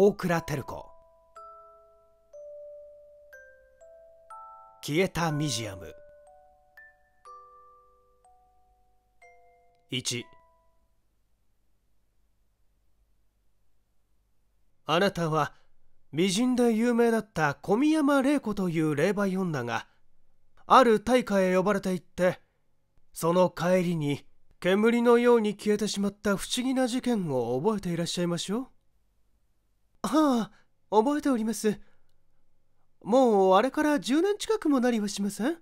大倉照子消えたミジアム1あなたは美人で有名だった小宮山玲子という霊媒女がある大会へ呼ばれていってその帰りに煙のように消えてしまった不思議な事件を覚えていらっしゃいましょうはあ覚えておりますもうあれから10年近くもなりはしません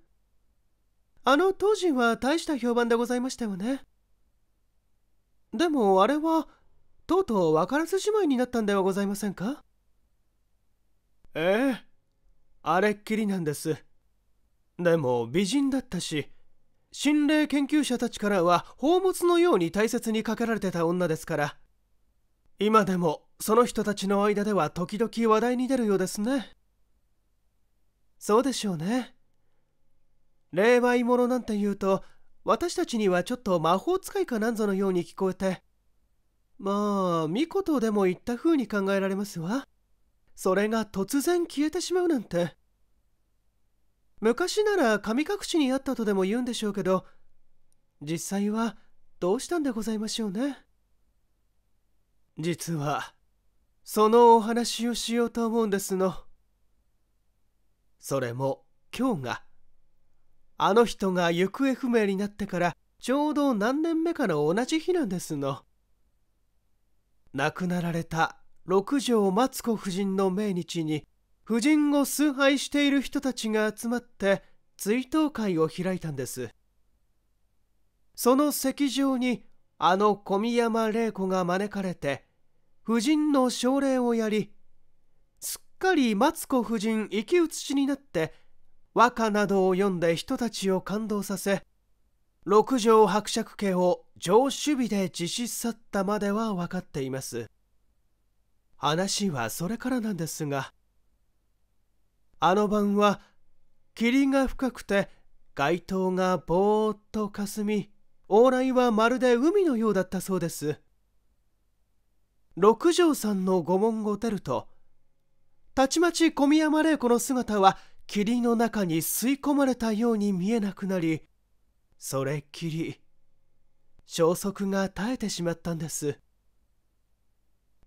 あの当時は大した評判でございましたよねでもあれはとうとう分からずじまいになったんではございませんかええあれっきりなんですでも美人だったし心霊研究者たちからは宝物のように大切にかけられてた女ですから今でもその人たちの間では時々話題に出るようですねそうでしょうね霊媒者なんて言うと私たちにはちょっと魔法使いかなんぞのように聞こえてまあ女とでも言った風に考えられますわそれが突然消えてしまうなんて昔なら神隠しにあったとでも言うんでしょうけど実際はどうしたんでございましょうね実はそのお話をしようと思うんですのそれも今日があの人が行方不明になってからちょうど何年目かの同じ日なんですの亡くなられた六条マツ子夫人の命日に夫人を崇拝している人たちが集まって追悼会を開いたんですその席上にあの小宮山玲子が招かれて夫人の奨励をやりすっかりマツコ夫人生き写しになって和歌などを読んで人たちを感動させ六条伯爵家を上守備で実施去ったまでは分かっています話はそれからなんですがあの晩は霧が深くて街灯がぼーっとかすみ往来はまるで海のようだったそうです六条さんの御門を出るとたちまち小宮山玲子の姿は霧の中に吸い込まれたように見えなくなりそれっきり消息が絶えてしまったんです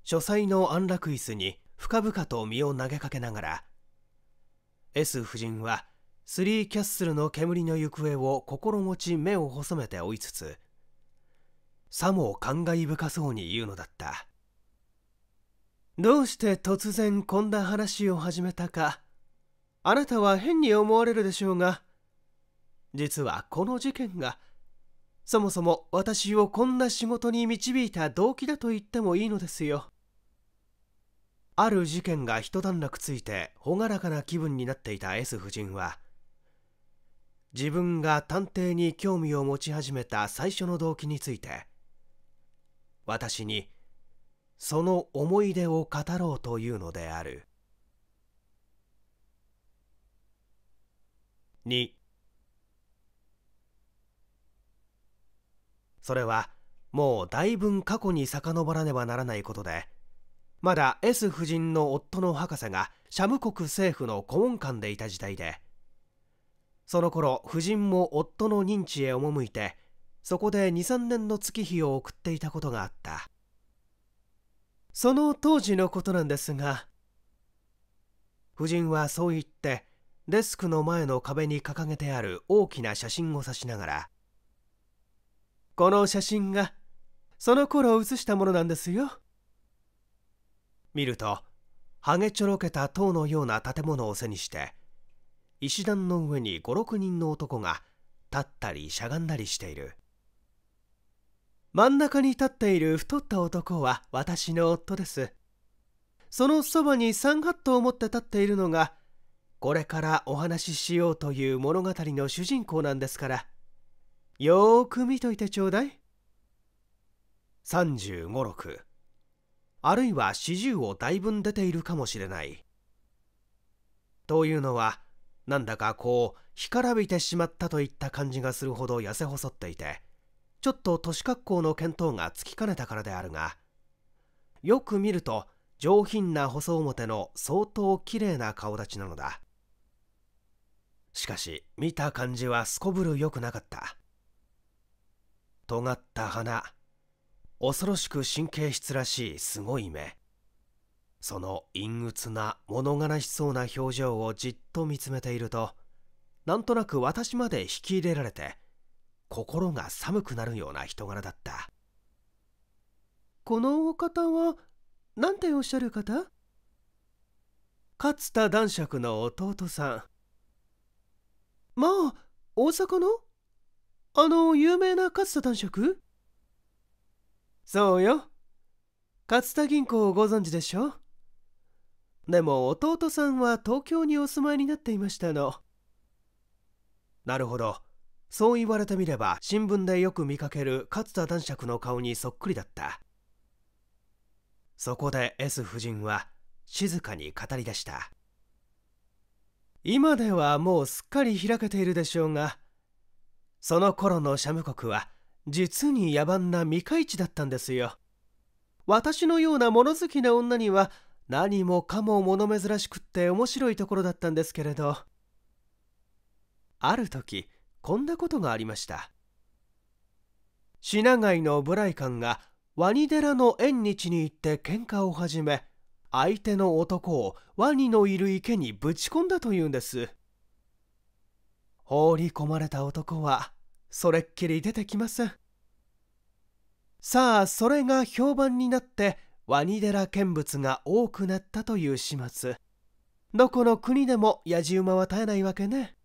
書斎の安楽椅子に深々と身を投げかけながら S 夫人はスリーキャッスルの煙の行方を心持ち目を細めて追いつつさも感慨深そうに言うのだったどうして突然こんな話を始めたかあなたは変に思われるでしょうが実はこの事件がそもそも私をこんな仕事に導いた動機だと言ってもいいのですよある事件が一段落ついて朗らかな気分になっていた S 夫人は自分が探偵に興味を持ち始めた最初の動機について私にその思い出を語ろうというのである2それはもうだいぶ過去に遡らねばならないことでまだ S 夫人の夫の博士がシャム国政府の顧問官でいた時代でその頃夫人も夫の認知へ赴いてそこで23年の月日を送っていたことがあったその当時のことなんですが夫人はそう言ってデスクの前の壁に掲げてある大きな写真を指しながらこの写真がその頃写したものなんですよ見るとハゲちょろけた塔のような建物を背にして石段の上に56人の男が立ったりしゃがんだりしている真ん中に立っている太った男は私の夫ですそのそばに3ハットを持って立っているのがこれからお話ししようという物語の主人公なんですからよーく見といてちょうだい3 5 6あるいは40をだいぶ出ているかもしれないというのはなんだかこう干からびてしまったといった感じがするほど痩せ細っていてちょっと都市格好の見当がつきかねたからであるがよく見ると上品な細表の相当きれいな顔立ちなのだしかし見た感じはすこぶる良くなかった尖った鼻恐ろしく神経質らしいすごい目その陰鬱な物悲しそうな表情をじっと見つめているとなんとなく私まで引き入れられて心が寒くなるような人柄だったこのお方は何ておっしゃる方勝田男爵の弟さんまあ大阪のあの有名な勝田男爵そうよ勝田銀行をご存知でしょでも弟さんは東京にお住まいになっていましたのなるほどそう言われてみれば新聞でよく見かける勝田男爵の顔にそっくりだったそこで S 夫人は静かに語り出した今ではもうすっかり開けているでしょうがその頃のシャム国は実に野蛮な未開地だったんですよ私のような物好きな女には何もかも物珍しくって面白いところだったんですけれどある時こんなことがありました品貝の無頼官がワニ寺の縁日に行って喧嘩を始め相手の男をワニのいる池にぶち込んだというんです放り込まれた男はそれっきり出てきませんさあそれが評判になってワニ寺見物が多くなったという始末どこの国でもやじ馬は絶えないわけね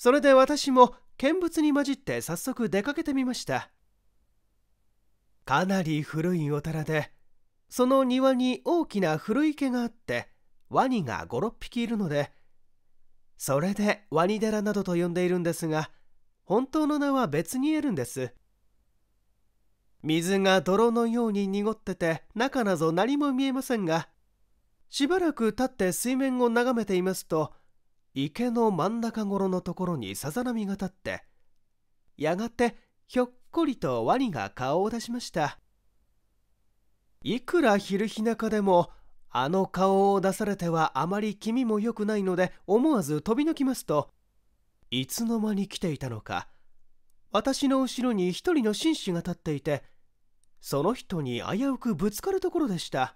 それで私も見物に混じって早速出かけてみましたかなり古いお寺でその庭に大きな古池があってワニが56匹いるのでそれでワニ寺などと呼んでいるんですが本当の名は別に得るんです水が泥のように濁ってて中なぞ何も見えませんがしばらく経って水面を眺めていますと池の真ん中頃のところにさざ波が立ってやがてひょっこりとワニが顔を出しましたいくら昼日中でもあの顔を出されてはあまり気味も良くないので思わず飛び抜きますといつの間に来ていたのか私の後ろに一人の紳士が立っていてその人に危うくぶつかるところでした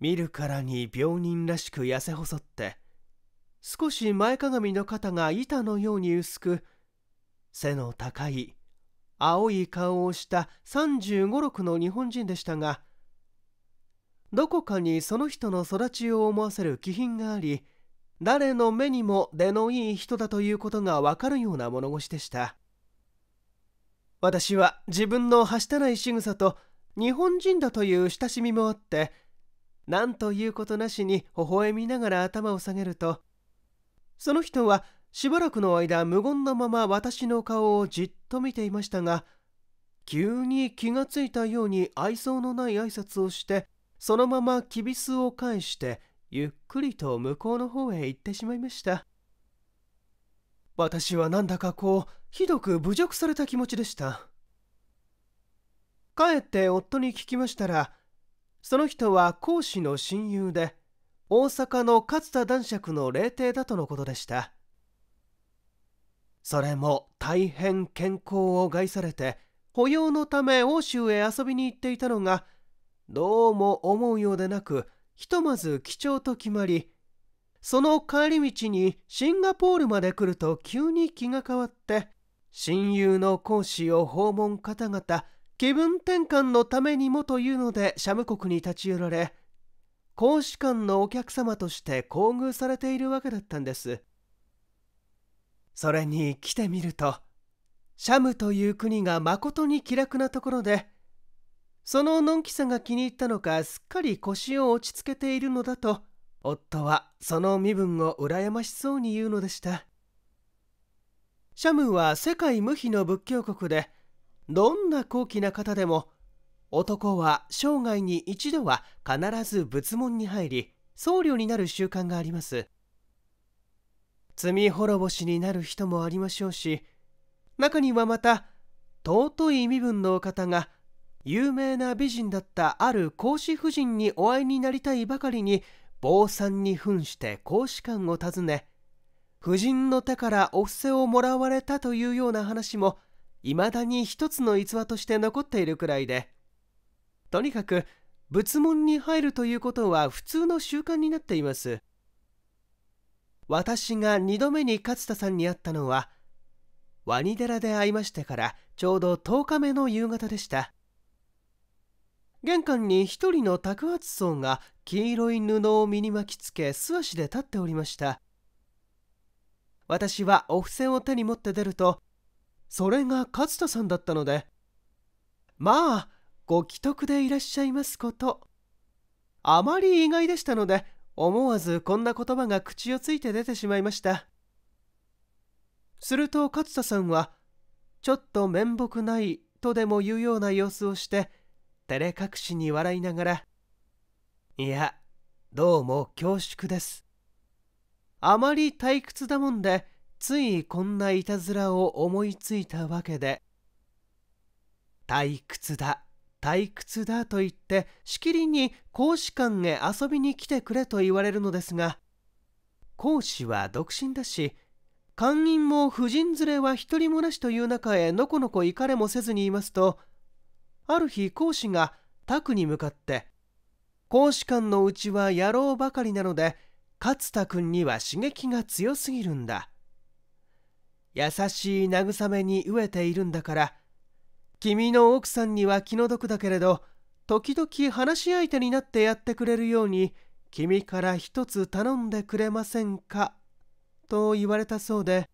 見るからに病人らしく痩せ細って少し前かがみの肩が板のように薄く背の高い青い顔をした35、6の日本人でしたがどこかにその人の育ちを思わせる気品があり誰の目にも出のいい人だということがわかるような物腰でした私は自分のはしたない仕草と日本人だという親しみもあって何ということなしに微笑みながら頭を下げるとその人はしばらくの間無言のまま私の顔をじっと見ていましたが急に気がついたように愛想のない挨拶をしてそのままきびすを返してゆっくりと向こうの方へ行ってしまいました私はなんだかこうひどく侮辱された気持ちでした帰って夫に聞きましたらその人は講師の親友で大阪の勝田男爵の霊帝だとのことでしたそれも大変健康を害されて保養のため欧州へ遊びに行っていたのがどうも思うようでなくひとまず貴重と決まりその帰り道にシンガポールまで来ると急に気が変わって親友の講師を訪問方々気分転換のためにもというので社務国に立ち寄られ公使館のお客様として厚遇されているわけだったんですそれに来てみるとシャムという国がまことに気楽なところでそののんきさが気に入ったのかすっかり腰を落ち着けているのだと夫はその身分を羨ましそうに言うのでしたシャムは世界無比の仏教国でどんな高貴な方でも男は生涯に一度は必ず仏門に入り僧侶になる習慣があります罪滅ぼしになる人もありましょうし中にはまた尊い身分のお方が有名な美人だったある孔子夫人にお会いになりたいばかりに坊さんに扮して孔子館を訪ね夫人の手からお布施をもらわれたというような話もいまだに一つの逸話として残っているくらいでとにかく仏門に入るということは普通の習慣になっています私が2度目に勝田さんに会ったのはワニ寺で会いましてからちょうど10日目の夕方でした玄関に一人の托圧僧が黄色い布を身に巻きつけ素足で立っておりました私はお布施を手に持って出るとそれが勝田さんだったのでまあご既得でいらっしゃいますことあまり意外でしたので思わずこんな言葉が口をついて出てしまいましたすると勝田さんはちょっと面目ないとでも言うような様子をして照れ隠しに笑いながら「いやどうも恐縮です」あまり退屈だもんでついこんないたずらを思いついたわけで退屈だ退屈だと言ってしきりに講師館へ遊びに来てくれと言われるのですが講師は独身だし官員も婦人連れは一人もなしという中へのこのこ行かれもせずにいますとある日講師が宅に向かって「講師館のうちは野郎ばかりなので勝田君には刺激が強すぎるんだ」「優しい慰めに飢えているんだから」君の奥さんには気の毒だけれど時々話し相手になってやってくれるように君から一つ頼んでくれませんかと言われたそうで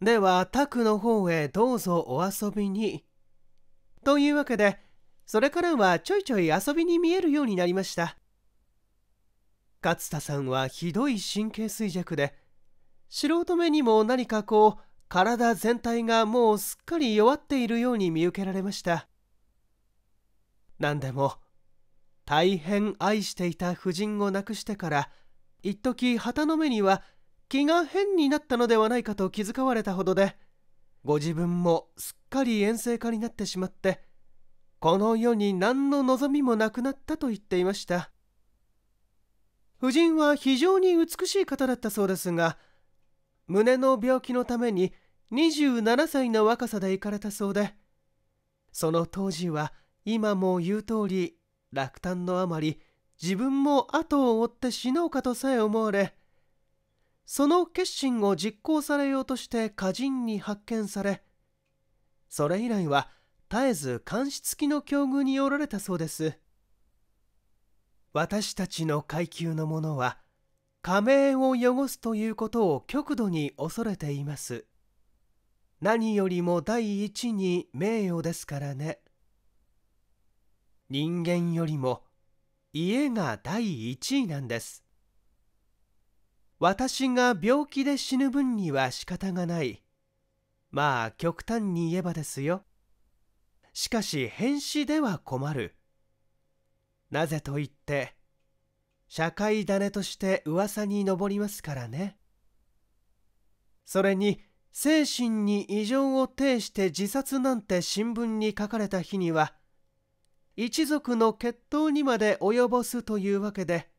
では宅の方へどうぞお遊びにというわけでそれからはちょいちょい遊びに見えるようになりました勝田さんはひどい神経衰弱で素人目にも何かこう体全体がもうすっかり弱っているように見受けられました何でも大変愛していた夫人を亡くしてから一時旗の目には気が変になったのではないかと気遣われたほどでご自分もすっかり遠征家になってしまってこの世に何の望みもなくなったと言っていました夫人は非常に美しい方だったそうですが胸の病気のために27歳の若さで行かれたそうでその当時は今も言う通り落胆のあまり自分も後を追って死のうかとさえ思われその決心を実行されようとして歌人に発見されそれ以来は絶えず監視付きの境遇におられたそうです私たちの階級の者は加盟を汚すということを極度に恐れています何よりも第一に名誉ですからね人間よりも家が第一位なんです私が病気で死ぬ分には仕方がないまあ極端に言えばですよしかし変死では困るなぜと言って社会種として噂に上りますからねそれに精神に異常を呈して自殺なんて新聞に書かれた日には一族の決闘にまで及ぼすというわけで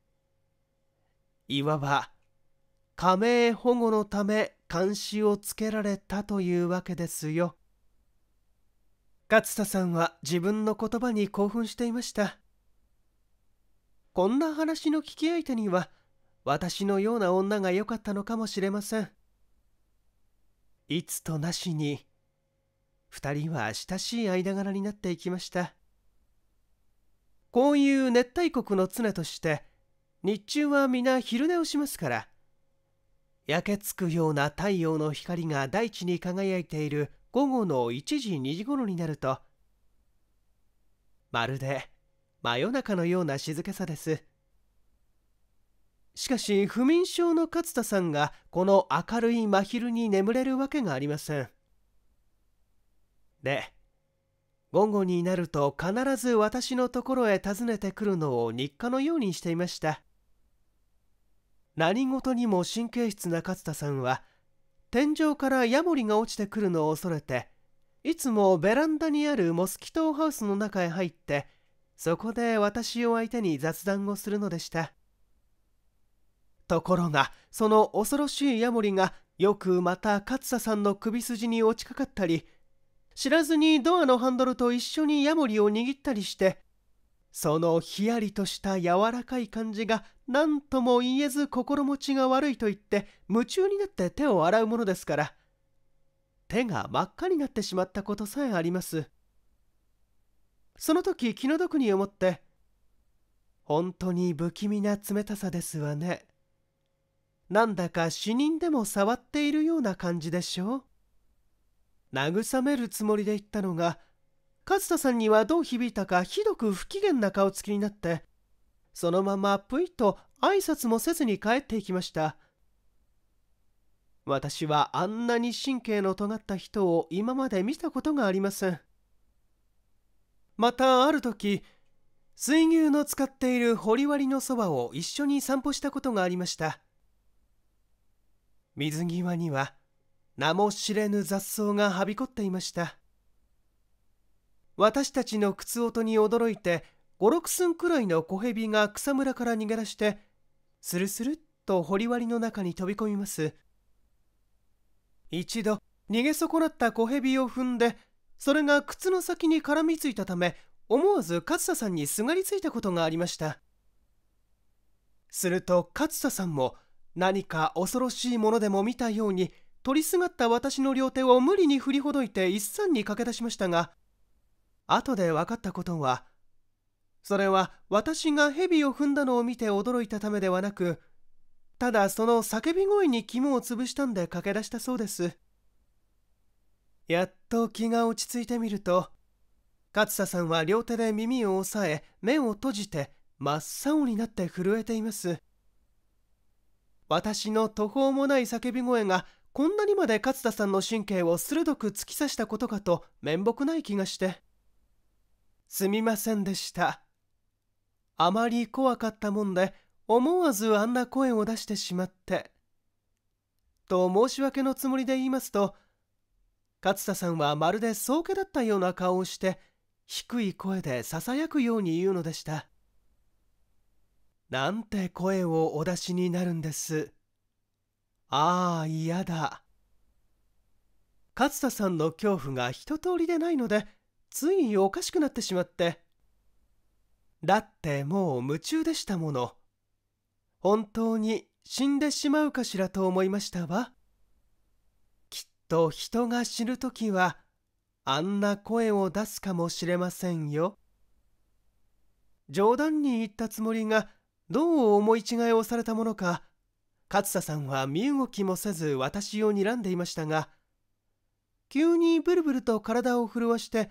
いわば加盟保護のため監視をつけられたというわけですよ勝田さんは自分の言葉に興奮していましたこんな話の聞き相手には私のような女が良かったのかもしれませんいつとなしに2人は親しい間柄になっていきましたこういう熱帯国の常として日中は皆昼寝をしますから焼けつくような太陽の光が大地に輝いている午後の1時2時頃になるとまるで真夜中のような静けさですしかし不眠症の勝田さんがこの明るい真昼に眠れるわけがありませんで午後になると必ず私のところへ訪ねてくるのを日課のようにしていました何事にも神経質な勝田さんは天井からヤモリが落ちてくるのを恐れていつもベランダにあるモスキトハウスの中へ入ってそこで私を相手に雑談をするのでしたところがその恐ろしいヤモリがよくまた勝田さんの首筋に落ちかかったり知らずにドアのハンドルと一緒にヤモリを握ったりしてそのひやりとした柔らかい感じが何とも言えず心持ちが悪いと言って夢中になって手を洗うものですから手が真っ赤になってしまったことさえありますその時気の毒に思って本当に不気味な冷たさですわねなんだか死人でも触っているような感じでしょう慰めるつもりで言ったのが勝田さんにはどう響いたかひどく不機嫌な顔つきになってそのままぷいと挨拶もせずに帰っていきました私はあんなに神経の尖った人を今まで見たことがありませんまたある時水牛の使っている掘割のそばを一緒に散歩したことがありました水際には名も知れぬ雑草がはびこっていました私たちの靴音に驚いて五六寸くらいの小蛇が草むらから逃げ出してスルスルっと掘割の中に飛び込みます一度逃げ損なった小蛇を踏んでそれが靴の先に絡みついたため思わず勝田さんにすがりついたことがありましたすると勝田さんも何か恐ろしいものでも見たように取りすがった私の両手を無理に振りほどいて一山に駆け出しましたが後で分かったことはそれは私が蛇を踏んだのを見て驚いたためではなくただその叫び声に肝を潰したんで駆け出したそうですやっと気が落ち着いてみると勝佐さんは両手で耳を押さえ目を閉じて真っ青になって震えています。私の途方もない叫び声がこんなにまで勝田さんの神経を鋭く突き刺したことかと面目ない気がしてすみませんでしたあまり怖かったもんで思わずあんな声を出してしまってと申し訳のつもりで言いますと勝田さんはまるで宗家だったような顔をして低い声でささやくように言うのでしたなんて声をお出しになるんです。ああ、嫌だ。勝田さんの恐怖が一通りでないので、ついおかしくなってしまって。だってもう夢中でしたもの。本当に死んでしまうかしらと思いましたわ。きっと人が死ぬ時は、あんな声を出すかもしれませんよ。冗談に言ったつもりが、どう思い違いをされたものか勝佐さんは身動きもせず私を睨んでいましたが急にブルブルと体を震わして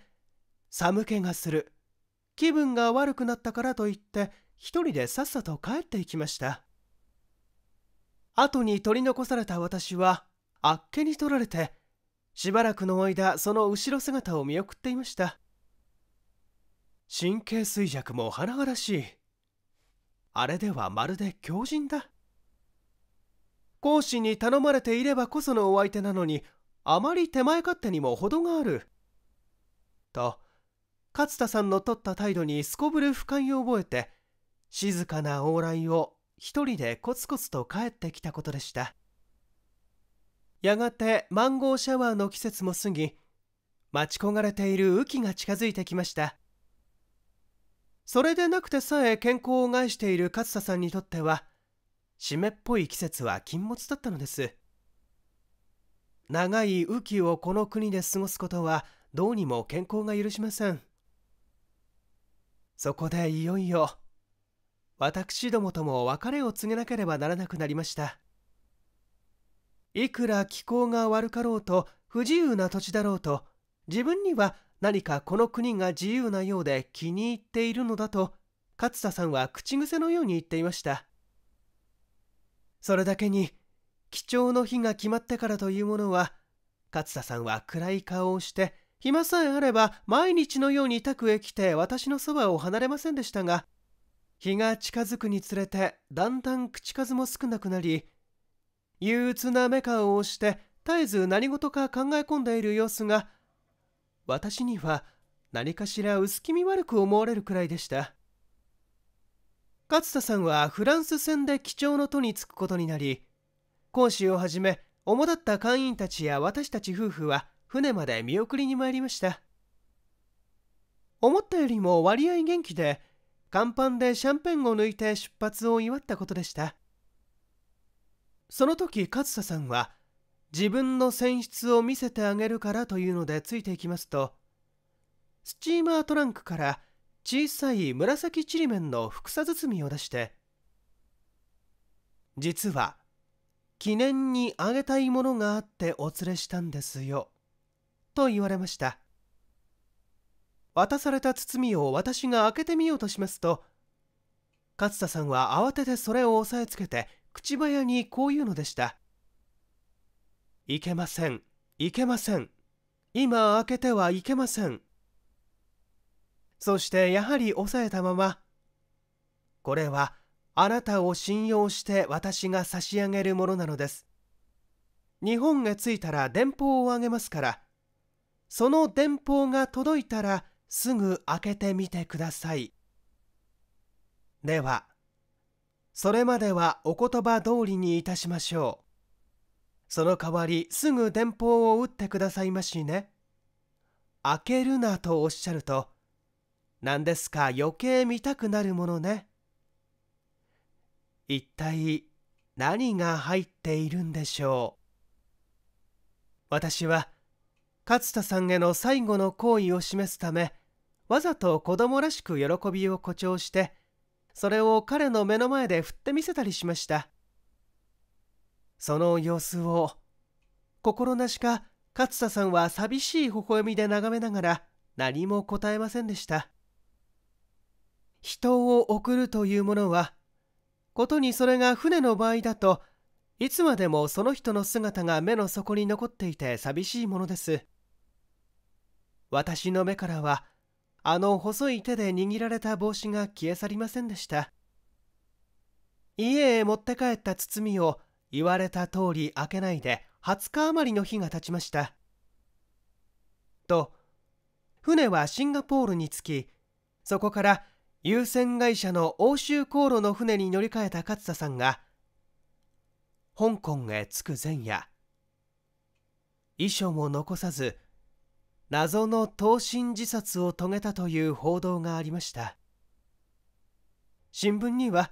寒気がする気分が悪くなったからと言って一人でさっさと帰っていきました後に取り残された私はあっけに取られてしばらくの間その後ろ姿を見送っていました神経衰弱も甚だしいあれではまるで狂人だ講師に頼まれていればこそのお相手なのにあまり手前勝手にも程があると勝田さんの取った態度にすこぶる不快を覚えて静かな往来を一人でコツコツと帰ってきたことでしたやがてマンゴーシャワーの季節も過ぎ待ち焦がれている雨季が近づいてきましたそれでなくてさえ健康を害している勝田さんにとっては湿っぽい季節は禁物だったのです長い雨季をこの国で過ごすことはどうにも健康が許しませんそこでいよいよ私どもとも別れを告げなければならなくなりましたいくら気候が悪かろうと不自由な土地だろうと自分には何かこの国が自由なようで気に入っているのだと勝田さんは口癖のように言っていましたそれだけに貴重の日が決まってからというものは勝田さんは暗い顔をして暇さえあれば毎日のように宅へ来て私のそばを離れませんでしたが日が近づくにつれてだんだん口数も少なくなり憂鬱な目顔をして絶えず何事か考え込んでいる様子が私には何かしら薄気味悪く思われるくらいでした勝田さんはフランス戦で貴重の都に着くことになり講師をはじめ主だった会員たちや私たち夫婦は船まで見送りに参りました思ったよりも割合元気で甲板でシャンペンを抜いて出発を祝ったことでしたその時勝田さんは自分の選出を見せてあげるからというのでついていきますとスチーマートランクから小さい紫ちりめんのふくさ包みを出して実は記念にあげたいものがあってお連れしたんですよと言われました渡された包みを私が開けてみようとしますと勝田さんは慌ててそれを押さえつけて口早にこう言うのでしたいけませんいけません今開けてはいけませんそしてやはり抑えたままこれはあなたを信用して私が差し上げるものなのです日本へ着いたら電報をあげますからその電報が届いたらすぐ開けてみてくださいではそれまではお言葉通りにいたしましょうその代わりすぐ電報を打ってくださいましね。開けるなとおっしゃると、何ですか余計見たくなるものね。一体何が入っているんでしょう。私は勝田さんへの最後の好意を示すため、わざと子供らしく喜びを誇張して、それを彼の目の前で振ってみせたりしました。その様子を心なしか勝田さんは寂しい微笑みで眺めながら何も答えませんでした人を送るというものはことにそれが船の場合だといつまでもその人の姿が目の底に残っていて寂しいものです私の目からはあの細い手で握られた帽子が消え去りませんでした家へ持って帰った包みを言われた通り開けないで20日余りの日が経ちましたと船はシンガポールに着きそこから有線会社の欧州航路の船に乗り換えた勝田さんが香港へ着く前夜遺書も残さず謎の投身自殺を遂げたという報道がありました新聞には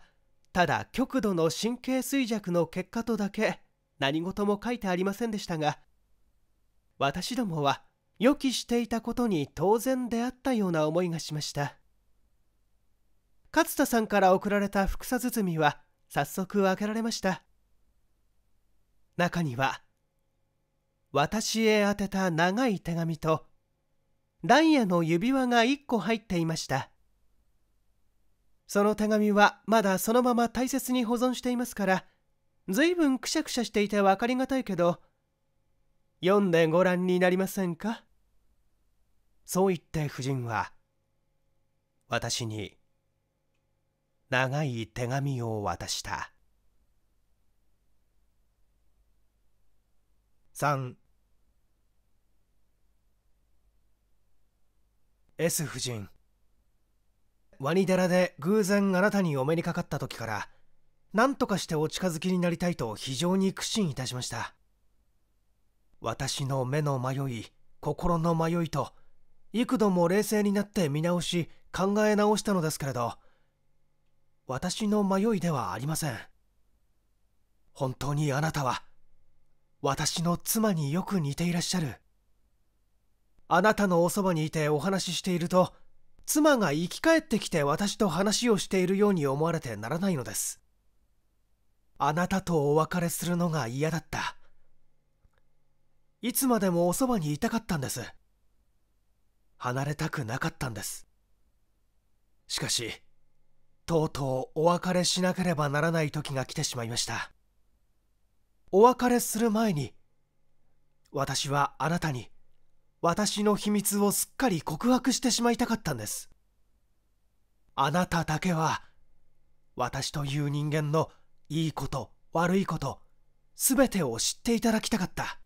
ただ極度の神経衰弱の結果とだけ何事も書いてありませんでしたが私どもは予期していたことに当然出会ったような思いがしました勝田さんから送られた福さ包みは早速開けられました中には私へ宛てた長い手紙とダイヤの指輪が1個入っていましたその手紙はまだそのまま大切に保存していますから随分くしゃくしゃしていて分かりがたいけど読んでご覧になりませんかそう言って夫人は私に長い手紙を渡した3 S 夫人ワニ寺で偶然あなたにお目にかかった時から何とかしてお近づきになりたいと非常に苦心いたしました私の目の迷い心の迷いと幾度も冷静になって見直し考え直したのですけれど私の迷いではありません本当にあなたは私の妻によく似ていらっしゃるあなたのおそばにいてお話ししていると妻が生き返ってきて私と話をしているように思われてならないのですあなたとお別れするのが嫌だったいつまでもおそばにいたかったんです離れたくなかったんですしかしとうとうお別れしなければならない時が来てしまいましたお別れする前に私はあなたに私の秘密をすっかり告白してしまいたかったんです。あなただけは、私という人間のいいこと悪いこと、全てを知っていただきたかった。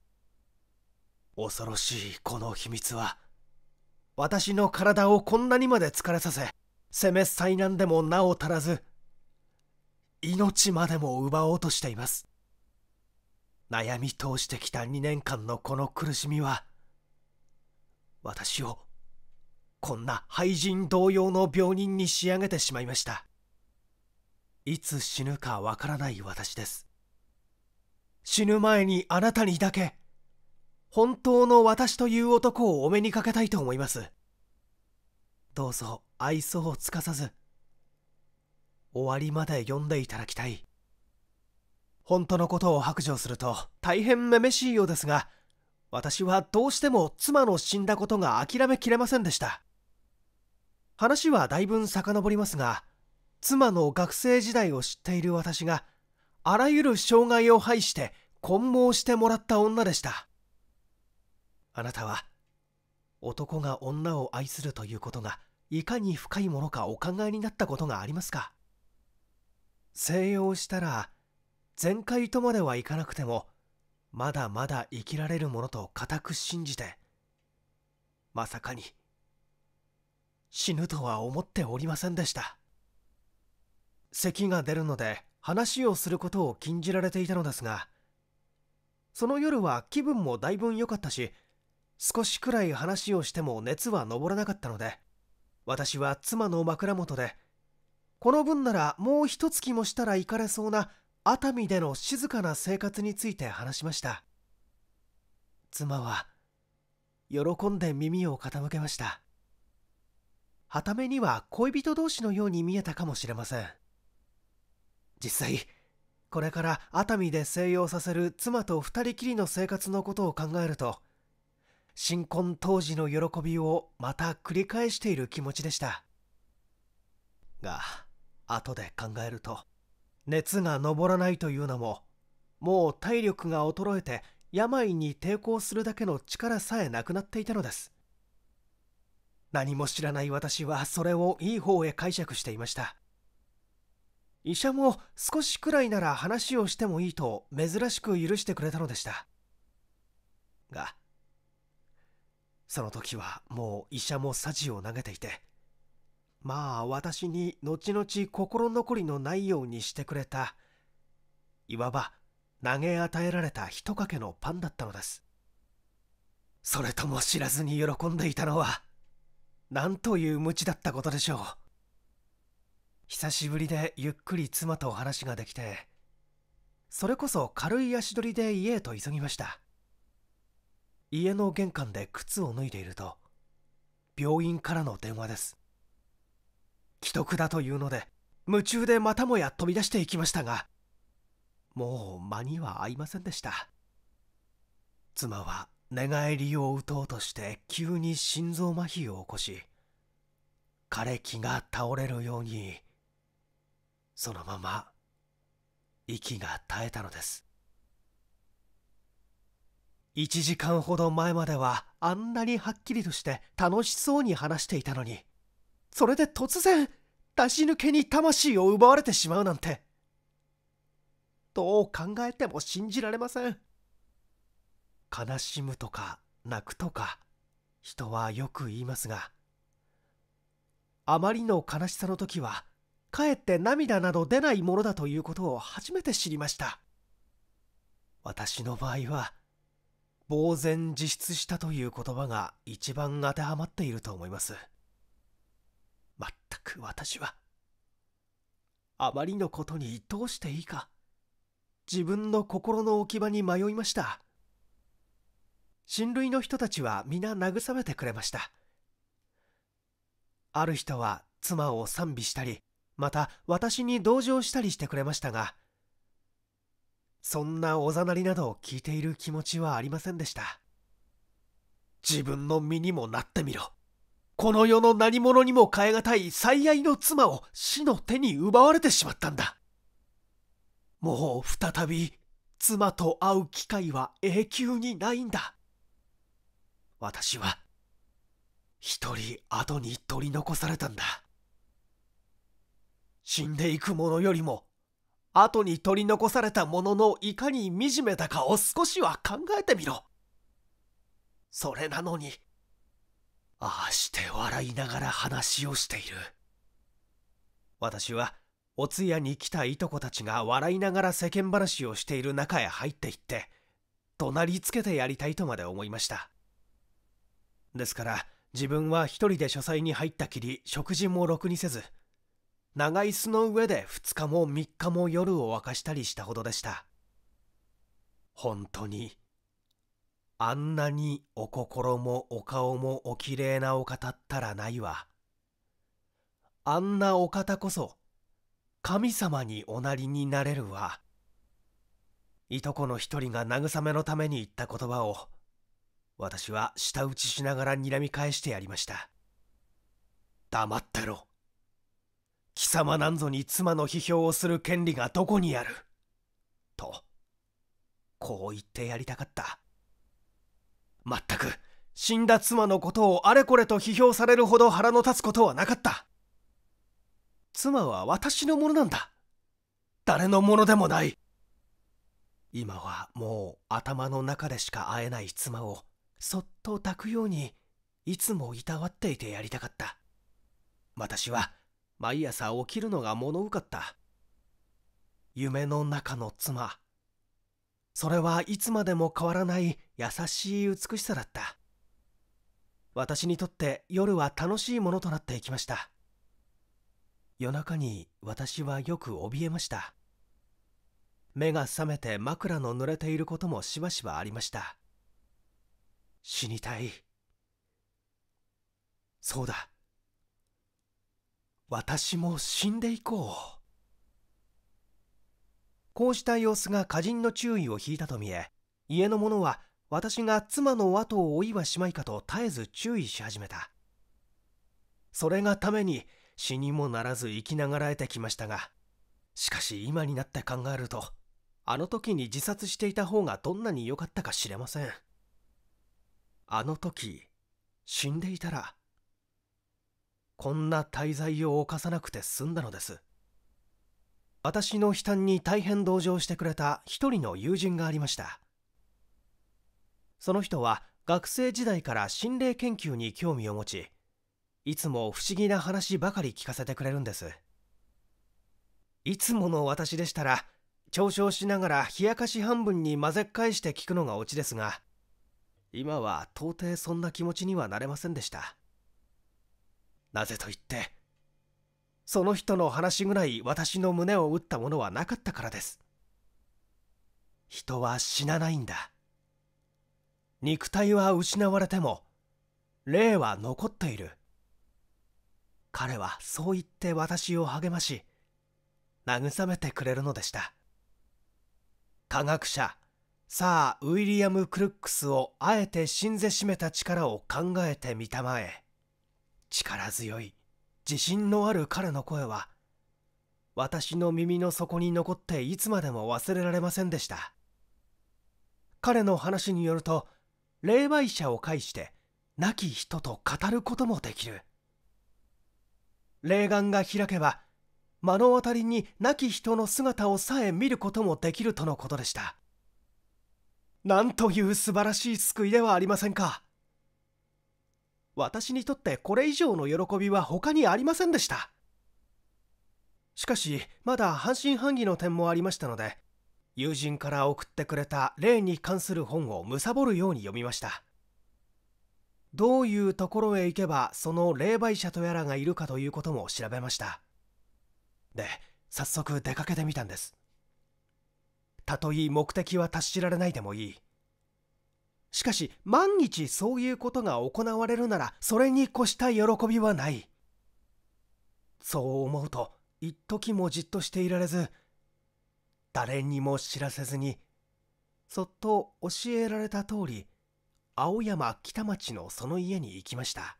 恐ろしいこの秘密は、私の体をこんなにまで疲れさせ、せめ災難でもなお足らず、命までも奪おうとしています。悩み通してきた2年間のこの苦しみは、私をこんな廃人同様の病人に仕上げてしまいましたいつ死ぬかわからない私です死ぬ前にあなたにだけ本当の私という男をお目にかけたいと思いますどうぞ愛想を尽かさず終わりまで読んでいただきたい本当のことを白状すると大変めめしいようですが私はどうしても妻の死んだことが諦めきれませんでした。話はだいぶん遡りますが、妻の学生時代を知っている私が、あらゆる障害を排して混合してもらった女でした。あなたは、男が女を愛するということが、いかに深いものかお考えになったことがありますか静養したら、全開とまではいかなくても、まだまだ生きられるものと固く信じてまさかに死ぬとは思っておりませんでした咳が出るので話をすることを禁じられていたのですがその夜は気分もだいぶ良かったし少しくらい話をしても熱は上らなかったので私は妻の枕元でこの分ならもう一月もしたら行かれそうな熱海での静かな生活について話しました妻は喜んで耳を傾けましたはためには恋人同士のように見えたかもしれません実際これから熱海で静養させる妻と2人きりの生活のことを考えると新婚当時の喜びをまた繰り返している気持ちでしたが後で考えると熱が上らないというのももう体力が衰えて病に抵抗するだけの力さえなくなっていたのです何も知らない私はそれをいい方へ解釈していました医者も少しくらいなら話をしてもいいと珍しく許してくれたのでしたがその時はもう医者もさじを投げていてまあ私に後々心残りのないようにしてくれたいわば投げ与えられた一かけのパンだったのですそれとも知らずに喜んでいたのはなんという無知だったことでしょう久しぶりでゆっくり妻と話ができてそれこそ軽い足取りで家へと急ぎました家の玄関で靴を脱いでいると病院からの電話です既得だというので夢中でまたもや飛び出していきましたがもう間には合いませんでした妻は寝返りを打とうとして急に心臓麻痺を起こし枯れ木が倒れるようにそのまま息が絶えたのです1時間ほど前まではあんなにはっきりとして楽しそうに話していたのにそれで突然出し抜けに魂を奪われてしまうなんてどう考えても信じられません悲しむとか泣くとか人はよく言いますがあまりの悲しさの時はかえって涙など出ないものだということを初めて知りました私の場合は呆然自失したという言葉が一番当てはまっていると思いますまったく私はあまりのことにどうしていいか自分の心の置き場に迷いました親類の人たちは皆慰めてくれましたある人は妻を賛美したりまた私に同情したりしてくれましたがそんなおざなりなどを聞いている気持ちはありませんでした自分の身にもなってみろこの世の何者にも代え難い最愛の妻を死の手に奪われてしまったんだ。もう再び妻と会う機会は永久にないんだ。私は一人後に取り残されたんだ。死んでいく者よりも後に取り残された者のいかに惨めだかを少しは考えてみろ。それなのにああして笑いながら話をしている私はお通夜に来たいとこたちが笑いながら世間話をしている中へ入っていって怒鳴りつけてやりたいとまで思いましたですから自分は一人で書斎に入ったきり食事もろくにせず長椅子の上で2日も3日も夜を明かしたりしたほどでした本当にあんなにお心もお顔もおきれいなお方ったらないわ。あんなお方こそ、神様におなりになれるわ。いとこの一人が慰めのために言った言葉を、私は舌打ちしながら睨み返してやりました。黙ってろ。貴様なんぞに妻の批評をする権利がどこにある。と、こう言ってやりたかった。まったく死んだ妻のことをあれこれと批評されるほど腹の立つことはなかった妻は私のものなんだ誰のものでもない今はもう頭の中でしか会えない妻をそっと抱くようにいつもいたわっていてやりたかった私は毎朝起きるのが物うかった夢の中の妻それはいつまでも変わらない優しい美しさだった私にとって夜は楽しいものとなっていきました夜中に私はよく怯えました目が覚めて枕の濡れていることもしばしばありました死にたいそうだ私も死んでいこうこうした様子が家人の注意を引いたと見え家の者は私が妻の後を追いはしまいかと絶えず注意し始めたそれがために死にもならず生きながらえてきましたがしかし今になって考えるとあの時に自殺していた方がどんなに良かったか知れませんあの時死んでいたらこんな滞在を犯さなくて済んだのです私の悲嘆に大変同情してくれた一人の友人がありましたその人は学生時代から心霊研究に興味を持ちいつも不思議な話ばかり聞かせてくれるんですいつもの私でしたら嘲笑しながら冷やかし半分に混ぜ返して聞くのがオチですが今は到底そんな気持ちにはなれませんでしたなぜと言ってその人の話ぐらい私の胸を打ったものはなかったからです。人は死なないんだ。肉体は失われても、霊は残っている。彼はそう言って私を励まし、慰めてくれるのでした。科学者、さあ、ウィリアム・クルックスをあえて死んでしめた力を考えてみたまえ。力強い。自信のある彼の声は私の耳の底に残っていつまでも忘れられませんでした彼の話によると霊媒者を介して亡き人と語ることもできる霊眼が開けば目の当たりに亡き人の姿をさえ見ることもできるとのことでしたなんという素晴らしい救いではありませんか私にとってこれ以上の喜びは他にありませんでしたしかしまだ半信半疑の点もありましたので友人から送ってくれた霊に関する本をむさぼるように読みましたどういうところへ行けばその霊媒者とやらがいるかということも調べましたで早速出かけてみたんですたとえ目的は達しられないでもいいしかし万日そういうことが行われるならそれに越した喜びはないそう思うと一時もじっとしていられず誰にも知らせずにそっと教えられた通り青山北町のその家に行きました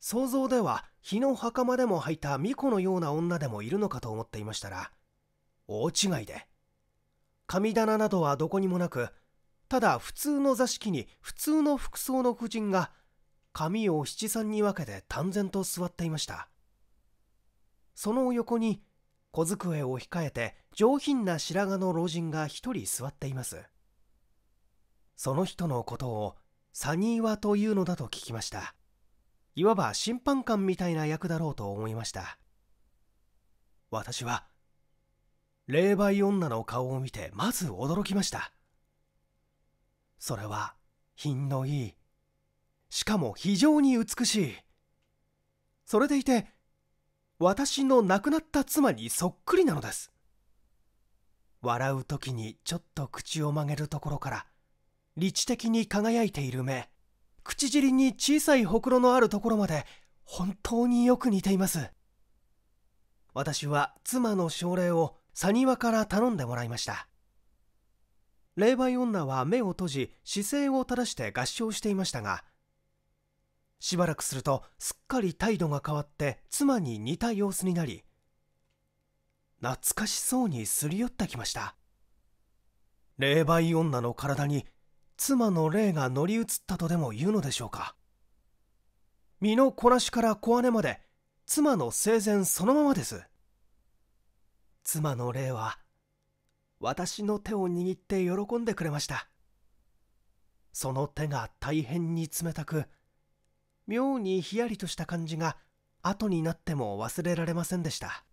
想像では日の袴でも履いた巫女のような女でもいるのかと思っていましたら大違いで神棚などはどこにもなくただ普通の座敷に普通の服装の婦人が髪を七三に分けて淡然と座っていましたその横に小机を控えて上品な白髪の老人が一人座っていますその人のことをサニーワというのだと聞きましたいわば審判官みたいな役だろうと思いました私は霊媒女の顔を見てまず驚きましたそれは品のいいしかも非常に美しいそれでいて私の亡くなった妻にそっくりなのです笑う時にちょっと口を曲げるところから理知的に輝いている目口尻に小さいほくろのあるところまで本当によく似ています私は妻の症例をサニワから頼んでもらいました霊媒女は目を閉じ姿勢を正して合唱していましたがしばらくするとすっかり態度が変わって妻に似た様子になり懐かしそうにすり寄ってきました霊媒女の体に妻の霊が乗り移ったとでも言うのでしょうか身のこなしから小姉まで妻の生前そのままです妻の霊は私の手を握って喜んでくれましたその手が大変に冷たく妙にひやりとした感じが後になっても忘れられませんでした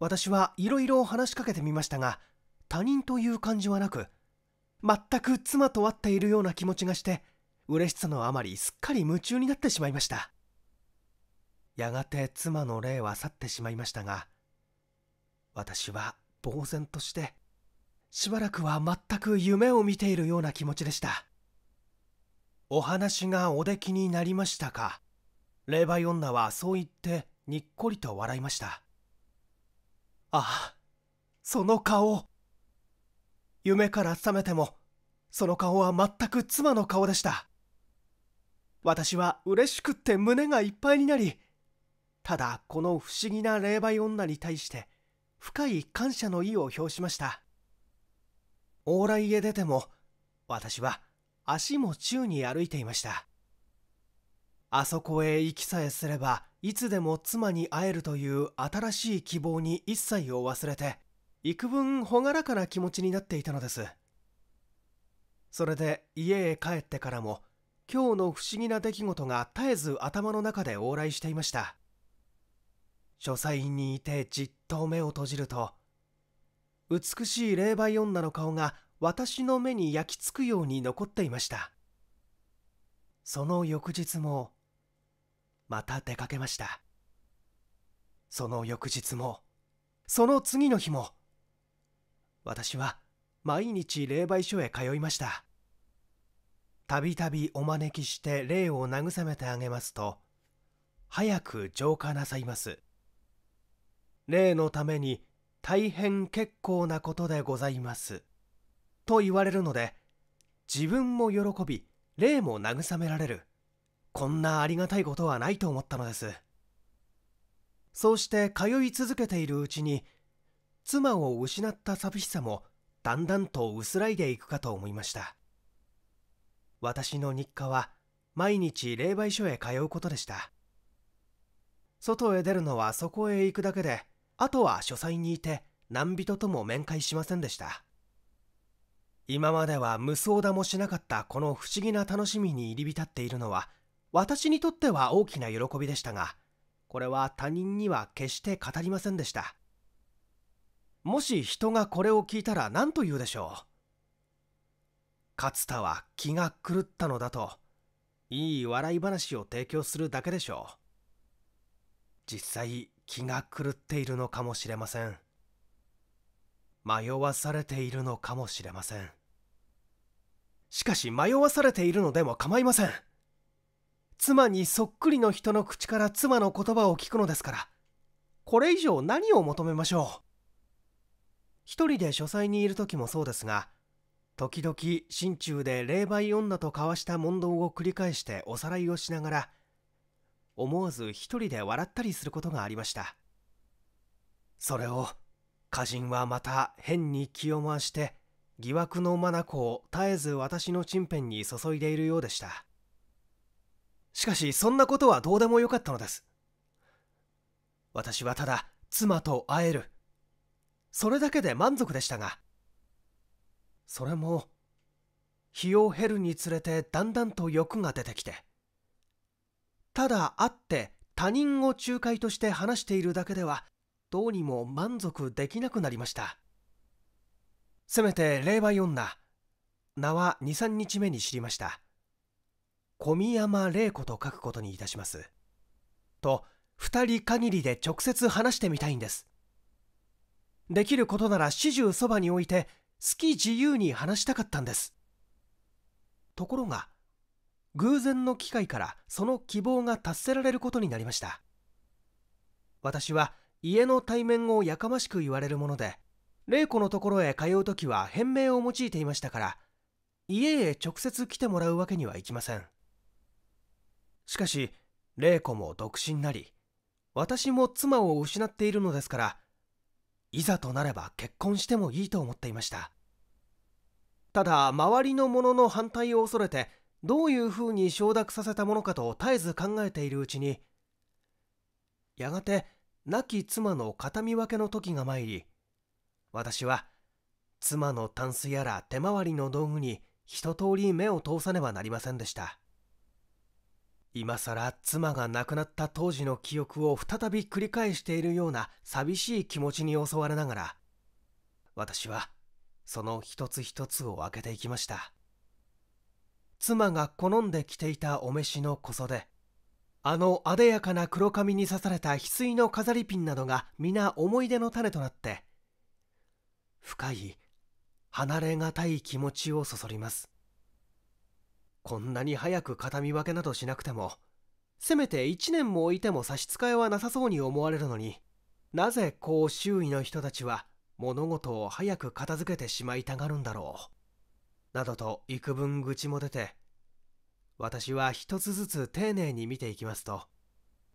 私はいろいろ話しかけてみましたが他人という感じはなく全く妻と会っているような気持ちがして嬉しさのあまりすっかり夢中になってしまいましたやがて妻の霊は去ってしまいましたが私は呆然としてしばらくは全く夢を見ているような気持ちでしたお話がおできになりましたか霊媒女はそう言ってにっこりと笑いましたああその顔夢から覚めてもその顔は全く妻の顔でした私は嬉しくって胸がいっぱいになりただこの不思議な霊媒女に対して深い感謝の意を表しました往来へ出ても私は足も宙に歩いていましたあそこへ行きさえすればいつでも妻に会えるという新しい希望に一切を忘れて幾分朗らかな気持ちになっていたのですそれで家へ帰ってからも今日の不思議な出来事が絶えず頭の中で往来していました書斎にいてじっと目を閉じると美しい霊媒女の顔が私の目に焼き付くように残っていましたその翌日もまた出かけましたその翌日もその次の日も私は毎日霊媒所へ通いましたたびたびお招きして霊を慰めてあげますと早く浄化なさいます例のために大変結構なことでございますと言われるので自分も喜び霊も慰められるこんなありがたいことはないと思ったのですそうして通い続けているうちに妻を失った寂しさもだんだんと薄らいでいくかと思いました私の日課は毎日霊媒所へ通うことでした外へ出るのはそこへ行くだけであとは書斎にいて何人とも面会しませんでした今までは無双だもしなかったこの不思議な楽しみに入り浸っているのは私にとっては大きな喜びでしたがこれは他人には決して語りませんでしたもし人がこれを聞いたら何と言うでしょう勝田は気が狂ったのだといい笑い話を提供するだけでしょう実際気が狂っているのかもしれません迷わされているのかもしれませんしかし迷わされているのでも構いません妻にそっくりの人の口から妻の言葉を聞くのですからこれ以上何を求めましょう一人で書斎にいる時もそうですが時々心中で霊媒女と交わした問答を繰り返しておさらいをしながら思わず一人で笑ったりすることがありましたそれを歌人はまた変に気を回して疑惑の眼を絶えず私の身辺に注いでいるようでしたしかしそんなことはどうでもよかったのです私はただ妻と会えるそれだけで満足でしたがそれも日を経るにつれてだんだんと欲が出てきてただ会って他人を仲介として話しているだけではどうにも満足できなくなりましたせめて霊媒女名は23日目に知りました小宮山玲子と書くことにいたしますと2人限りで直接話してみたいんですできることなら始終そばに置いて好き自由に話したかったんですところが偶然の機会からその希望が達せられることになりました私は家の対面をやかましく言われるもので玲子のところへ通う時は変名を用いていましたから家へ直接来てもらうわけにはいきませんしかし玲子も独身なり私も妻を失っているのですからいざとなれば結婚してもいいと思っていましたただ周りの者の反対を恐れてどういうふうに承諾させたものかと絶えず考えているうちにやがて亡き妻の形見分けの時が参り私は妻のタンスやら手回りの道具に一通り目を通さねばなりませんでした今さら妻が亡くなった当時の記憶を再び繰り返しているような寂しい気持ちに襲われながら私はその一つ一つを開けていきました妻が好んで着ていたお召しの小袖あの艶やかな黒髪に刺された翡翠の飾りピンなどが皆思い出の種となって深い離れがたい気持ちをそそりますこんなに早く形見分けなどしなくてもせめて1年も置いても差し支えはなさそうに思われるのになぜこう周囲の人たちは物事を早く片付けてしまいたがるんだろうなどと幾分愚痴も出て私は一つずつ丁寧に見ていきますと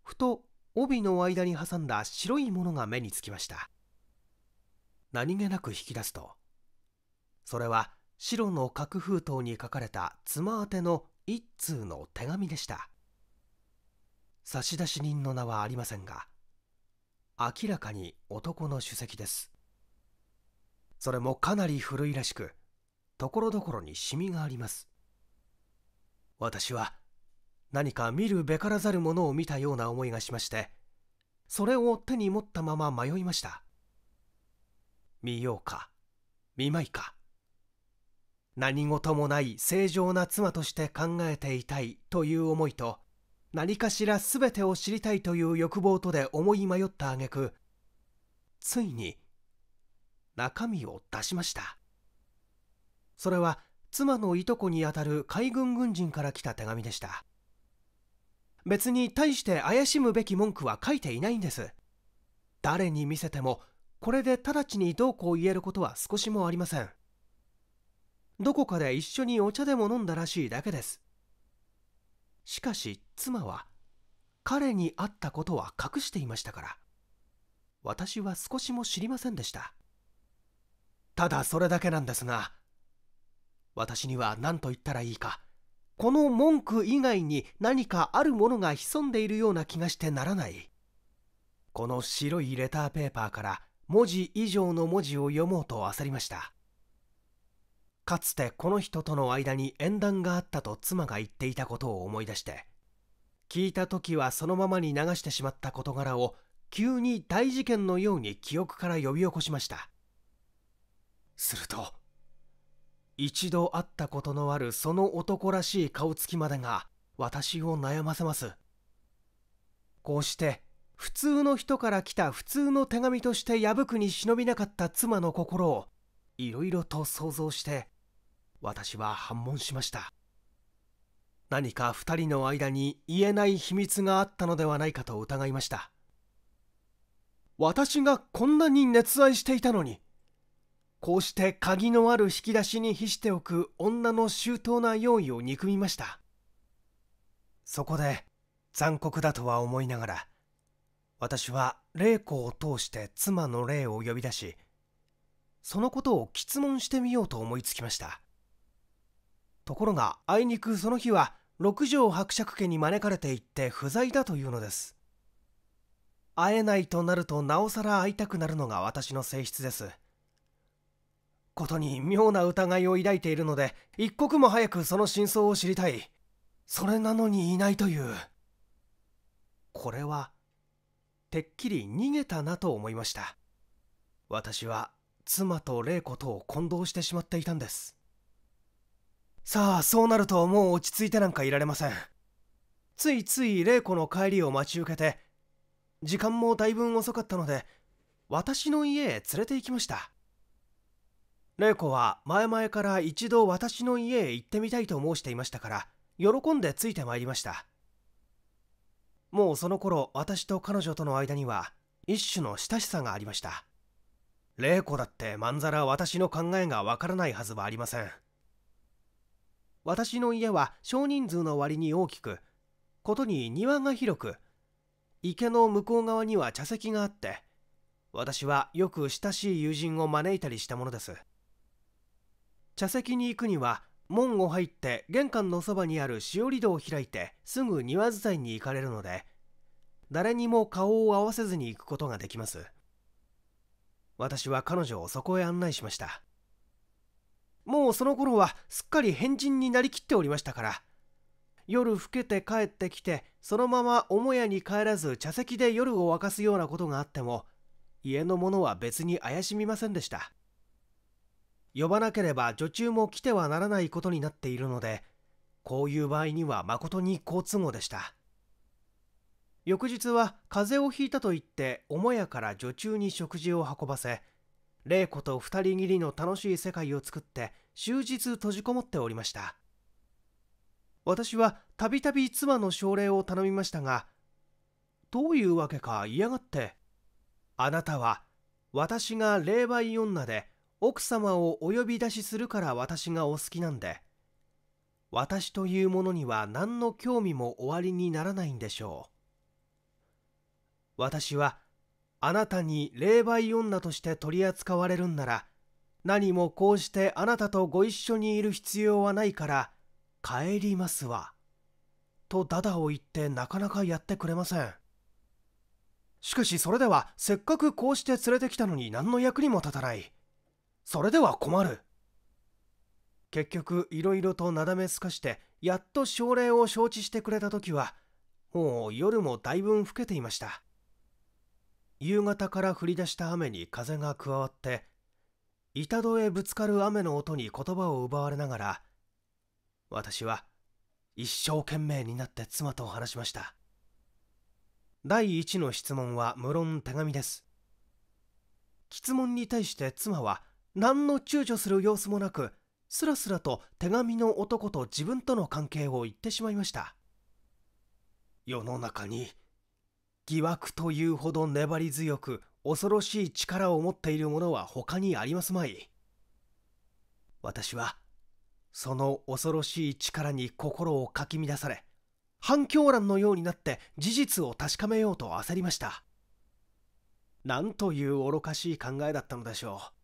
ふと帯の間に挟んだ白いものが目につきました何気なく引き出すとそれは白の角封筒に書かれた妻宛ての一通の手紙でした差出人の名はありませんが明らかに男の首席ですそれもかなり古いらしくところどころにシミがあります私は何か見るべからざるものを見たような思いがしましてそれを手に持ったまま迷いました見ようか見まいか何事もない正常な妻として考えていたいという思いと何かしら全てを知りたいという欲望とで思い迷った挙句ついに中身を出しましたそれは妻のいとこにあたる海軍軍人から来た手紙でした別に大して怪しむべき文句は書いていないんです誰に見せてもこれで直ちにどうこう言えることは少しもありませんどこかで一緒にお茶でも飲んだらしいだけですしかし妻は彼に会ったことは隠していましたから私は少しも知りませんでしたただそれだけなんですが私には何と言ったらいいかこの文句以外に何かあるものが潜んでいるような気がしてならないこの白いレターペーパーから文字以上の文字を読もうと焦りましたかつてこの人との間に縁談があったと妻が言っていたことを思い出して聞いた時はそのままに流してしまった事柄を急に大事件のように記憶から呼び起こしましたすると一度会ったことのあるその男らしい顔つきまでが私を悩ませますこうして普通の人から来た普通の手紙として破くに忍びなかった妻の心をいろいろと想像して私は反問しました何か2人の間に言えない秘密があったのではないかと疑いました私がこんなに熱愛していたのにこうして鍵のある引き出しに比しておく女の周到な用意を憎みましたそこで残酷だとは思いながら私は霊子を通して妻の霊を呼び出しそのことを質問してみようと思いつきましたところがあいにくその日は六条伯爵家に招かれていって不在だというのです会えないとなるとなおさら会いたくなるのが私の性質ですことに妙な疑いを抱いているので一刻も早くその真相を知りたいそれなのにいないというこれはてっきり逃げたなと思いました私は妻と玲子とを混同してしまっていたんですさあそうなるともう落ち着いてなんかいられませんついつい玲子の帰りを待ち受けて時間もだいぶ遅かったので私の家へ連れて行きました玲子は前々から一度私の家へ行ってみたいと申していましたから喜んでついてまいりましたもうその頃私と彼女との間には一種の親しさがありました玲子だってまんざら私の考えがわからないはずはありません私の家は少人数の割に大きくことに庭が広く池の向こう側には茶席があって私はよく親しい友人を招いたりしたものです茶席に行くには門を入って玄関のそばにあるしおり戸を開いてすぐ庭伝いに行かれるので誰にも顔を合わせずに行くことができます私は彼女をそこへ案内しましたもうその頃はすっかり変人になりきっておりましたから夜更けて帰ってきてそのまま母屋に帰らず茶席で夜を沸かすようなことがあっても家の者は別に怪しみませんでした呼ばなければ女中も来てはならないことになっているのでこういう場合には誠に好都合でした翌日は風邪をひいたと言って母屋から女中に食事を運ばせ麗子と二人きりの楽しい世界を作って終日閉じこもっておりました私はたびたび妻の奨励を頼みましたがどういうわけか嫌がってあなたは私が霊媒女で奥様をお呼び出しするから私がお好きなんで私というものには何の興味もおありにならないんでしょう私はあなたに霊媒女として取り扱われるんなら何もこうしてあなたとご一緒にいる必要はないから帰りますわ。とダダを言ってなかなかやってくれません。しかしそれではせっかくこうして連れてきたのに何の役にも立たない。それでは困る結局いろいろとなだめすかしてやっと症例を承知してくれた時はもう夜もだいぶん更けていました夕方から降り出した雨に風が加わって板戸へぶつかる雨の音に言葉を奪われながら私は一生懸命になって妻と話しました第一の質問は無論手紙です質問に対して妻は何の躊躇する様子もなくすらすらと手紙の男と自分との関係を言ってしまいました世の中に疑惑というほど粘り強く恐ろしい力を持っているものは他にありますまい私はその恐ろしい力に心をかき乱され反響欄のようになって事実を確かめようと焦りましたなんという愚かしい考えだったのでしょう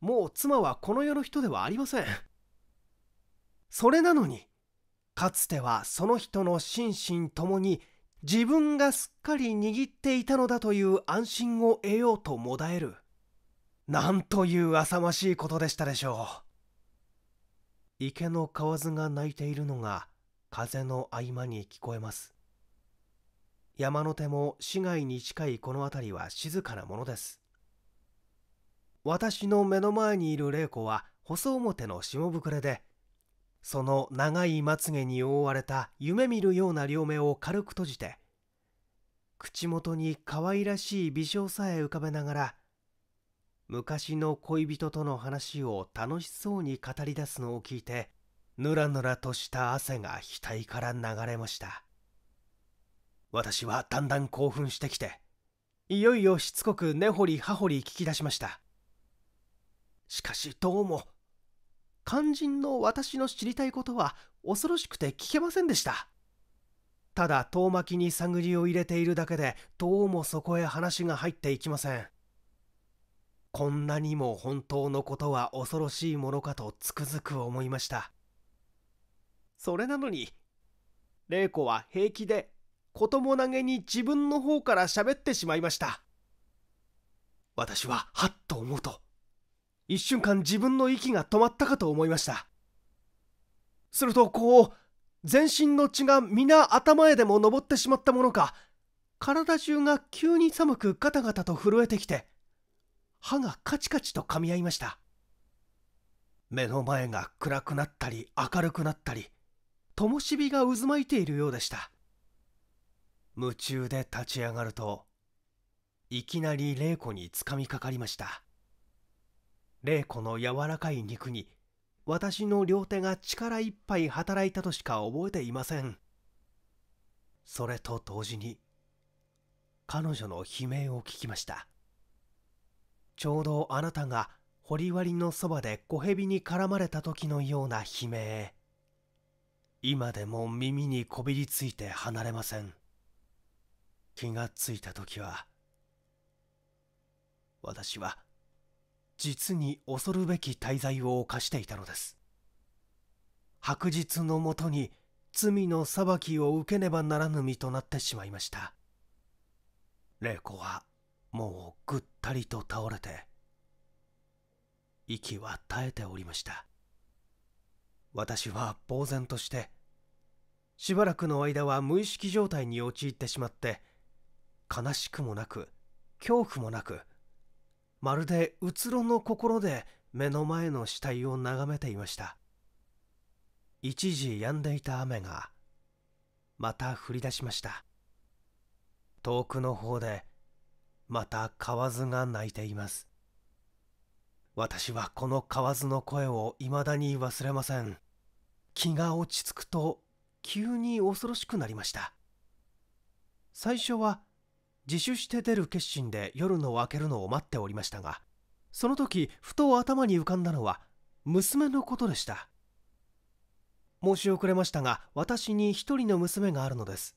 もう妻はこの世の人ではありませんそれなのにかつてはその人の心身ともに自分がすっかり握っていたのだという安心を得ようともだえるなんという浅ましいことでしたでしょう池の蛙が鳴いているのが風の合間に聞こえます山の手も市街に近いこの辺りは静かなものです私の目の前にいる玲子は細表の下膨れでその長いまつげに覆われた夢見るような両目を軽く閉じて口元に可愛らしい微笑さえ浮かべながら昔の恋人との話を楽しそうに語り出すのを聞いてぬらぬらとした汗が額から流れました私はだんだん興奮してきていよいよしつこく根掘り葉掘り聞き出しましたしかしどうも肝心の私の知りたいことは恐ろしくて聞けませんでしたただ遠巻きに探りを入れているだけでどうもそこへ話が入っていきませんこんなにも本当のことは恐ろしいものかとつくづく思いましたそれなのに玲子は平気で子供投げに自分の方から喋ってしまいました私ははっと思うと一瞬間自分の息が止まったかと思いましたするとこう全身の血が皆頭へでも上ってしまったものか体中が急に寒くガタガタと震えてきて歯がカチカチと噛み合いました目の前が暗くなったり明るくなったり灯火が渦巻いているようでした夢中で立ち上がるといきなり玲子につかみかかりました玲子の柔らかい肉に私の両手が力いっぱい働いたとしか覚えていませんそれと同時に彼女の悲鳴を聞きましたちょうどあなたが掘割のそばで小蛇に絡まれた時のような悲鳴今でも耳にこびりついて離れません気がついた時は私は実に恐るべき滞在を犯していたのです白日のもとに罪の裁きを受けねばならぬ身となってしまいました玲子はもうぐったりと倒れて息は絶えておりました私は呆然としてしばらくの間は無意識状態に陥ってしまって悲しくもなく恐怖もなくまるでうつろの心で目の前の死体を眺めていました一時止んでいた雨がまた降り出しました遠くの方でまた蛙が鳴いています私はこの蛙の声をいまだに忘れません気が落ち着くと急に恐ろしくなりました最初は自首して出る決心で夜の明けるのを待っておりましたがその時ふと頭に浮かんだのは娘のことでした申し遅れましたが私に一人の娘があるのです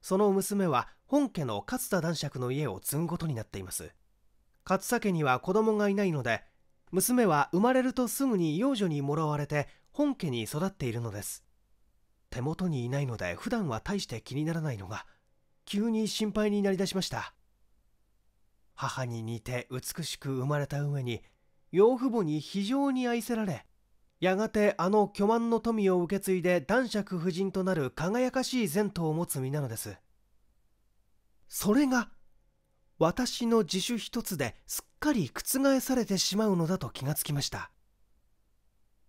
その娘は本家の勝田男爵の家を継ぐことになっています勝田家には子供がいないので娘は生まれるとすぐに養女にもらわれて本家に育っているのです手元にいないので普段は大して気にならないのが急に心配になりだしました母に似て美しく生まれた上に養父母に非常に愛せられやがてあの巨万の富を受け継いで男爵夫人となる輝かしい前途を持つ身なのですそれが私の自主一つですっかり覆されてしまうのだと気がつきました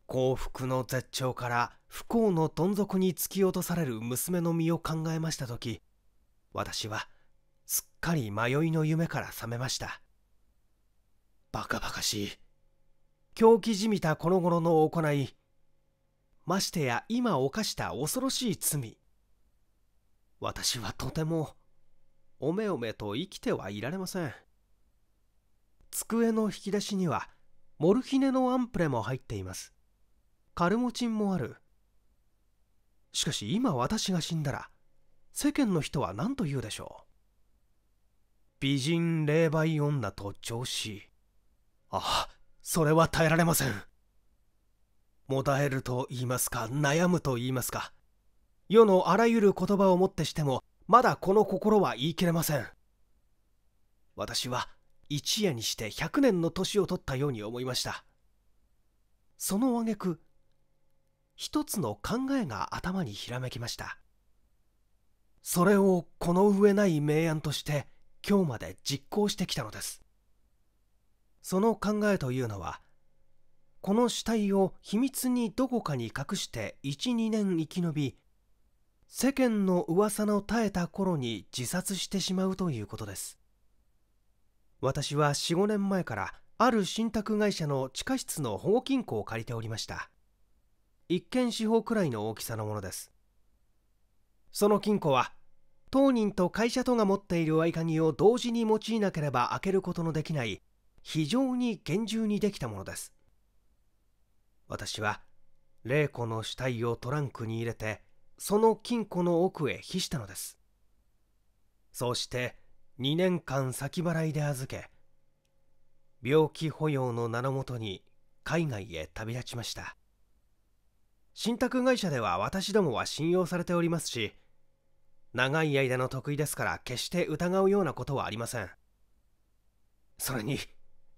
幸福の絶頂から不幸のどん底に突き落とされる娘の身を考えました時私はすっかり迷いの夢から覚めましたバカバカしい狂気じみたこの頃の行いましてや今犯した恐ろしい罪私はとてもおめおめと生きてはいられません机の引き出しにはモルヒネのアンプレも入っていますカルモチンもあるしかし今私が死んだら世間の人は何と言うでしょう美人霊媒女と調子あそれは耐えられませんもだえると言いますか悩むと言いますか世のあらゆる言葉をもってしてもまだこの心は言い切れません私は一夜にして100年の年を取ったように思いましたその挙句一つの考えが頭にひらめきましたそれをこの上ない明暗として今日まで実行してきたのですその考えというのはこの死体を秘密にどこかに隠して12年生き延び世間の噂の絶えた頃に自殺してしまうということです私は45年前からある信託会社の地下室の保護金庫を借りておりました一見四方くらいの大きさのものですその金庫は当人と会社とが持っている合鍵を同時に用いなければ開けることのできない非常に厳重にできたものです私は玲子の死体をトランクに入れてその金庫の奥へ避したのですそうして2年間先払いで預け病気保養の名のもとに海外へ旅立ちました信託会社では私どもは信用されておりますし長い間の得意ですから決して疑うようなことはありませんそれに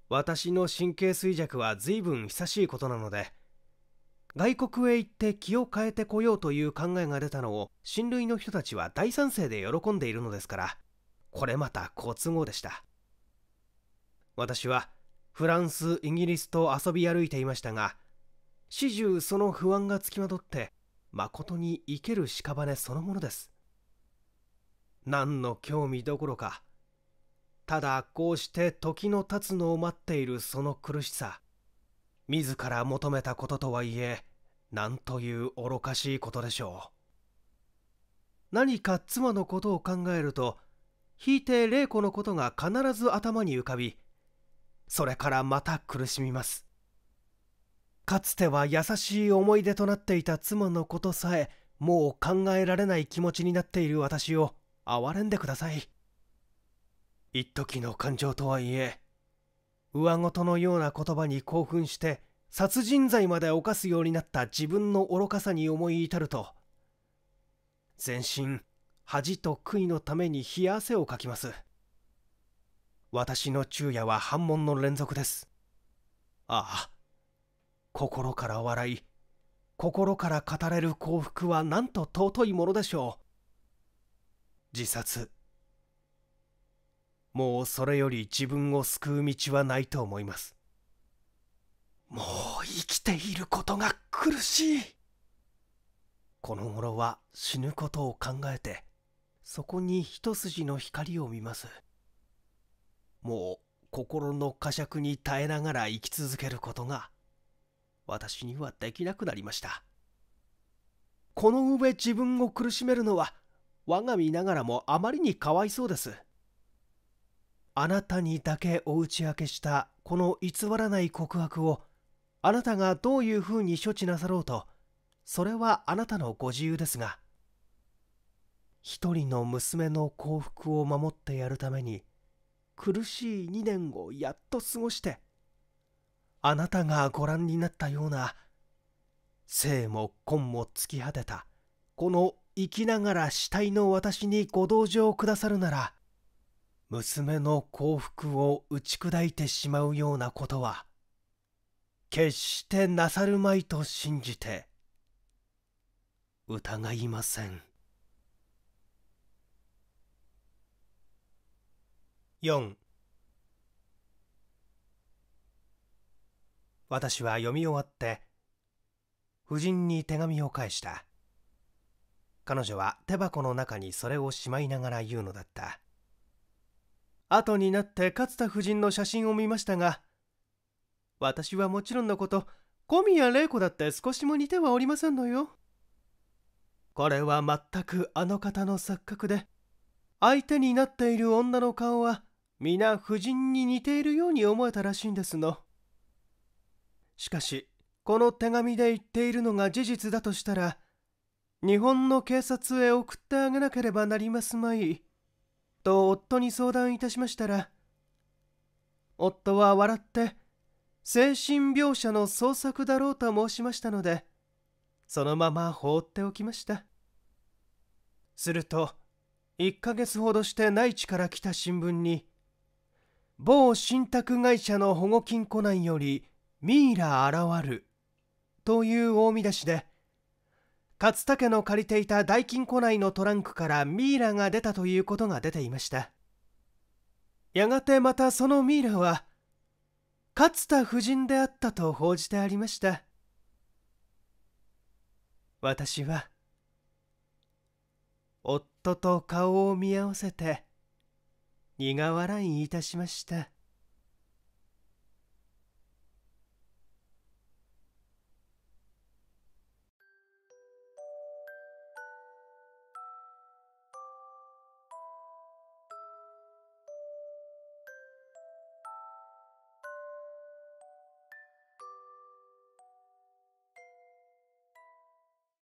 私の神経衰弱は随分久しいことなので外国へ行って気を変えてこようという考えが出たのを親類の人たちは大賛成で喜んでいるのですからこれまた好都合でした私はフランスイギリスと遊び歩いていましたが始終その不安がつきまとってまことに生ける屍そのものです何の興味どころかただこうして時の経つのを待っているその苦しさ自ら求めたこととはいえ何という愚かしいことでしょう何か妻のことを考えるとひいて玲子のことが必ず頭に浮かびそれからまた苦しみますかつては優しい思い出となっていた妻のことさえもう考えられない気持ちになっている私を憐れんでください一時の感情とはいえ上事のような言葉に興奮して殺人罪まで犯すようになった自分の愚かさに思い至ると全身恥と悔いのために冷や汗をかきます私の昼夜は反問の連続ですああ心から笑い心から語れる幸福はなんと尊いものでしょう自殺もうそれより自分を救う道はないと思いますもう生きていることが苦しいこの頃は死ぬことを考えてそこに一筋の光を見ますもう心の呵責に耐えながら生き続けることが私にはできなくなりました。この上自分を苦しめるのは我が身ながらもあまりにかわいそうです。あなたにだけお打ち明けしたこの偽らない告白をあなたがどういうふうに処置なさろうとそれはあなたのご自由ですが一人の娘の幸福を守ってやるために苦しい2年をやっと過ごしてあなたがご覧になったような生も根も突き果てたこの生きながら死体の私にご同情くださるなら娘の幸福を打ち砕いてしまうようなことは決してなさるまいと信じて疑いません4私は読み終わって夫人に手紙を返した彼女は手箱の中にそれをしまいながら言うのだった後になって勝田夫人の写真を見ましたが私はもちろんのこと小宮玲子だって少しも似てはおりませんのよこれは全くあの方の錯覚で相手になっている女の顔は皆夫人に似ているように思えたらしいんですのしかしこの手紙で言っているのが事実だとしたら日本の警察へ送ってあげなければなりますまい」と夫に相談いたしましたら夫は笑って精神病者の捜索だろうと申しましたのでそのまま放っておきましたすると1ヶ月ほどして内地から来た新聞に某信託会社の保護金庫内よりミイラ現るという大見出しで勝武の借りていた大金庫内のトランクからミイラが出たということが出ていましたやがてまたそのミイラは勝田夫人であったと報じてありました私は夫と顔を見合わせて苦笑いいたしました